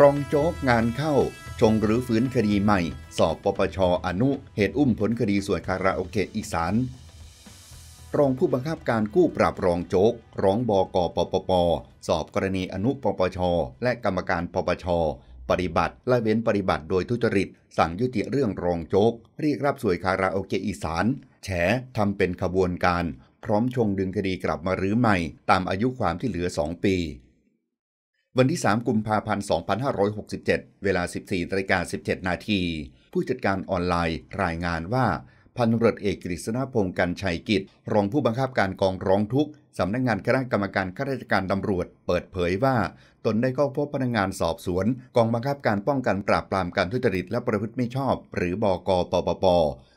รองโจ๊กงานเข้า ชงหรือฟื้นคดีใหม่ สอบปปชอนุเหตุอุ้มผลคดีสวยคาราโอเกะอีสานรองผู้บังคับการกู้ปรับรองโจกร้องบกปปปสอบกรณีอนุปปชและกรรมการปปชปฏิบัติและเว้นปฏิบัติโดยทุจริต สั่งยุติเรื่องรองโจกเรียกรับสวยคาราโอเกะอีสานแฉทำเป็นขบวนการ พร้อมชงดึงคดีกลับมารื้อใหม่ ตามอายุความที่เหลือ 2 ปีวันที่ 3 กุมภาพันธ์ 2567 เวลา 14นาิกา17นาที ผู้จัดการออนไลน์ รายงานว่า พันรดเอกกฤษณพงศ์กันชัยกิจ รองผู้บังคับการกองร้องทุกข์ สำนักงงานคณะกรรมการข้าราชการตำรวจ เปิดเผยว่า ตนได้เข้าพบพนักงงานสอบสวน กองบังคับการป้องกันปราบปรามการทุจริตและประพฤติไม่ชอบ หรือบอกปปป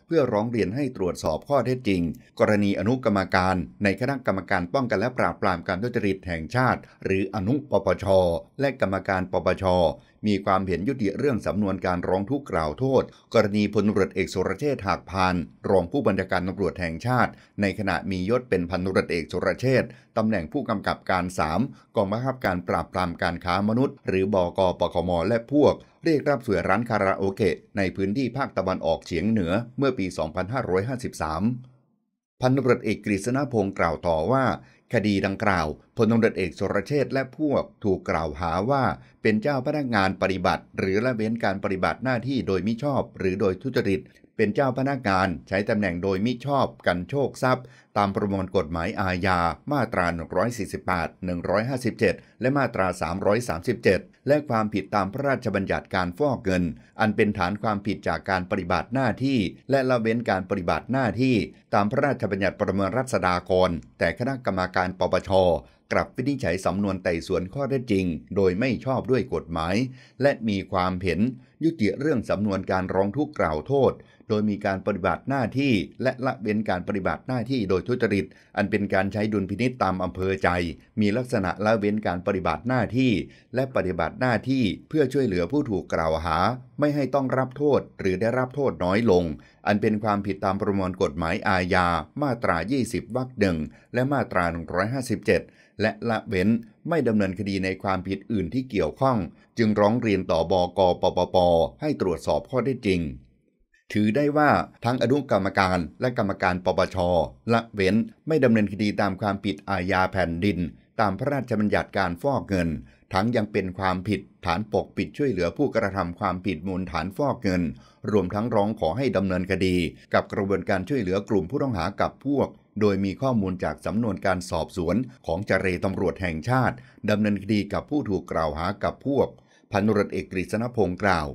เพื่อร้องเรียนให้ตรวจสอบข้อเท็จจริง กรณีอนุกรรมการ ในคณะกรรมการป้องกันและปราบปรามการทุจริตแห่งชาติ หรืออนุปปช และกรรมการปปช มีความเห็นยุติเรื่องสำนวนการร้องทุกข์กล่าวโทษ กรณีพลตรวจเอกสุรเชษฐ์หักพานรองผู้บัญชาการตำรวจแห่งชาติ ในขณะมียศเป็นพันตรวจเอกสุรเชษฐ์ตำแหน่งผู้กำกับการ 3กองบังคับการปราบปรามการค้ามนุษย์ หรือบอกปคมและพวกเรียกรับสวยร้านคาราโอเกะในพื้นที่ภาคตะวันออกเฉียงเหนือเมื่อปี 2553 พันตำรวเอกกฤษณพงศ์กล่าวต่อว่า คดีดังกล่าวพลตำรวจเอกสุรเชษและพวกถูกกล่าวหาว่าเป็นเจ้าพนักงานปฏิบัติ หรือละเว้นการปฏิบัติหน้าที่โดยมิชอบ หรือโดยทุจริตเป็นเจ้าพนักงานใช้ตำแหน่งโดยมิชอบกันโชคทรัพย์ ตามประมวลกฎหมายอาญามาตรา148 157 และมาตรา 337 และความผิดตามพระราชบัญญัติการฟอกเงิน อันเป็นฐานความผิดจากการปฏิบัติหน้าที่และละเว้นการปฏิบัติหน้าที่ตามพระราชบัญญัติประเมินรัษฎากรแต่คณะกรรมการปปชกลับวินิจฉัยสำนวนไต่สวนข้อเท็จจริง โดยไม่ชอบด้วยกฎหมายและมีความเห็น ยุติเรื่องสำนวนการร้องทุกข์กล่าวโทษ โดยมีการปฏิบัติหน้าที่และละเว้นการปฏิบัติหน้าที่โดยทุจริตอันเป็นการใช้ดุลพินิษตามอำเภอใจ มีลักษณะละเว้นการปฏิบัติหน้าที่ และปฏิบัติหน้าที่เพื่อช่วยเหลือผู้ถูกกล่าวหาไม่ให้ต้องรับโทษหรือได้รับโทษน้อยลง อันเป็นความผิดตามประมวลกฎหมายอาญา มาตรา 20 วรรคหนึ่งและมาตรา 157 และละเว้นไม่ดำเนินคดีในความผิดอื่นที่เกี่ยวข้อง จึงร้องเรียนต่อบกปปปให้ตรวจสอบข้อได้จริง ถือได้ว่าทั้งอนุกรรมการและกรรมการปปชละเว้นไม่ดำเนินคดีตามความผิดอาญาแผ่นดินตามพระราชบัญญัติการฟอกเงิน ทั้งยังเป็นความผิดฐานปกปิดช่วยเหลือผู้กระทำความผิดมูลฐานฟอกเงิน รวมทั้งร้องขอให้ดำเนินคดี กับกระบวนการช่วยเหลือกลุ่มผู้ต้องหากับพวก โดยมีข้อมูลจากสำนวนการสอบสวน ของจเรตำรวจแห่งชาติดำเนินคดีกับผู้ถูกกล่าวหากับพวก พันรตเอกกฤษณพงศ์กล่าว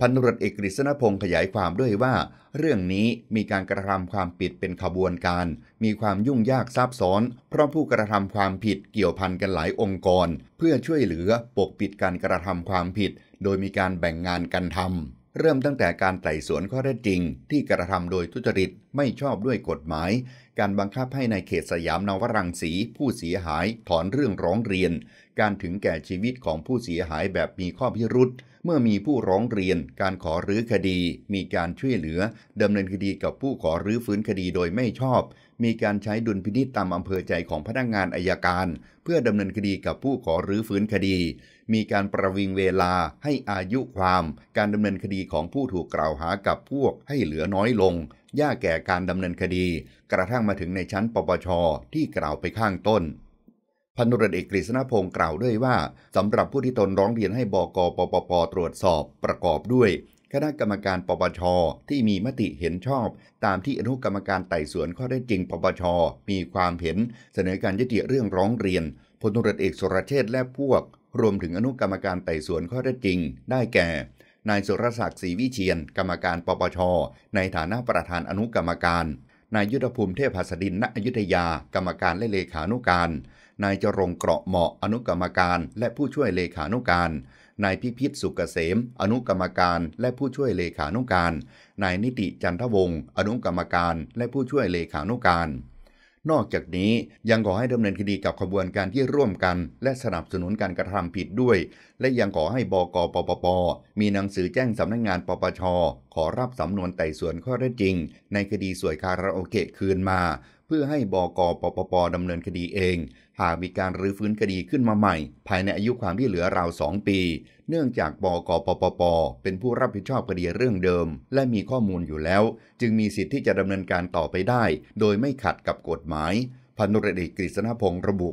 พันตำรวจเอกกฤษณพงศ์ขยายความด้วยว่าเรื่องนี้มีการกระทำความผิดเป็นขบวนการ มีความยุ่งยากซับซ้อน เพราะผู้กระทำความผิดเกี่ยวพันกันหลายองค์กร เพื่อช่วยเหลือปกปิดการกระทำความผิด โดยมีการแบ่งงานกันทำเริ่มตั้งแต่การไต่สวนข้อเท็จจริง ที่กระทำโดยทุจริตไม่ชอบด้วยกฎหมาย การบังคับให้ในายเขตสยามนวรังสีผู้เสียหายถอนเรื่องร้องเรียน การถึงแก่ชีวิตของผู้เสียหายแบบมีข้อพิรุษเมื่อมีผู้ร้องเรียน การขอรื้อคดี มีการช่วยเหลือดำเนินคดีกับผู้ขอรื้อฟื้นคดีโดยไม่ชอบ มีการใช้ดุลพินิษตามอำเภอใจของพนักงงานอายการ เพื่อดำเนินคดีกับผู้ขอรื้อฟื้นคดี มีการประวิงเวลาให้อายุความ การดำเนินคดีของผู้ถูกกล่าวหากับพวกให้เหลือน้อยลงยากแก่การดำเนินคดี กระทั่งมาถึงในชั้นปปช ที่กล่าวไปข้างต้นพันธุรเอกกฤษณพงศ์กล่าวด้วยว่าสำหรับผู้ที่ตนร้องเรียนให้บกปปปตรวจสอบประกอบด้วย คณะกรรมการปปช ที่มีมติเห็นชอบ ตามที่อนุกรรมการไต่สวนข้อได้จริงปปช มีความเห็นเสนอการยติเรื่องร้องเรียนพลตุรเอกสุรเชษและพวก รวมถึงอนุกรรมการไต่สวนข้อได้จริง ได้แก่นายสุรศักดิ์ศรีวิเชียนกรรมการปปช ในฐานะประธานอนุกรรมการ นายยุทธภูมิเทพหัสดินณอยุธยากรรมการและเลขานุการนายจรงเกราะเหมาะอนุกรรมการและผู้ช่วยเลขานุการนายพิพิธสุกเกษมอนุกรรมการ และผู้ช่วยเลขานุการนายนิติจันทวงศ์อนุกรรมการ และผู้ช่วยเลขานุการนอกจากนี้ยังขอให้ดำเนินคดีกับขบวนการที่ร่วมกัน และสนับสนุนการกระทำผิดด้วย และยังขอให้บกปปปมีหนังสือแจ้งสำนักงงานปปช ขอรับสำนวนไต่สวนข้อเท็จจริง ในคดีสวยคาราโอเกะคืนมาเพื่อให้บกปปป ดำเนินคดีเอง หากมีการรื้อฟื้นคดีขึ้นมาใหม่ ภายในอายุความที่เหลือราวสองปี เนื่องจากบกปปปเป็นผู้รับผิดชอบคดีเรื่องเดิม และมีข้อมูลอยู่แล้ว จึงมีสิทธิ์ที่จะดำเนินการต่อไปได้ โดยไม่ขัดกับกฎหมายพันธุรเดชกฤษณพงศ์ระบุ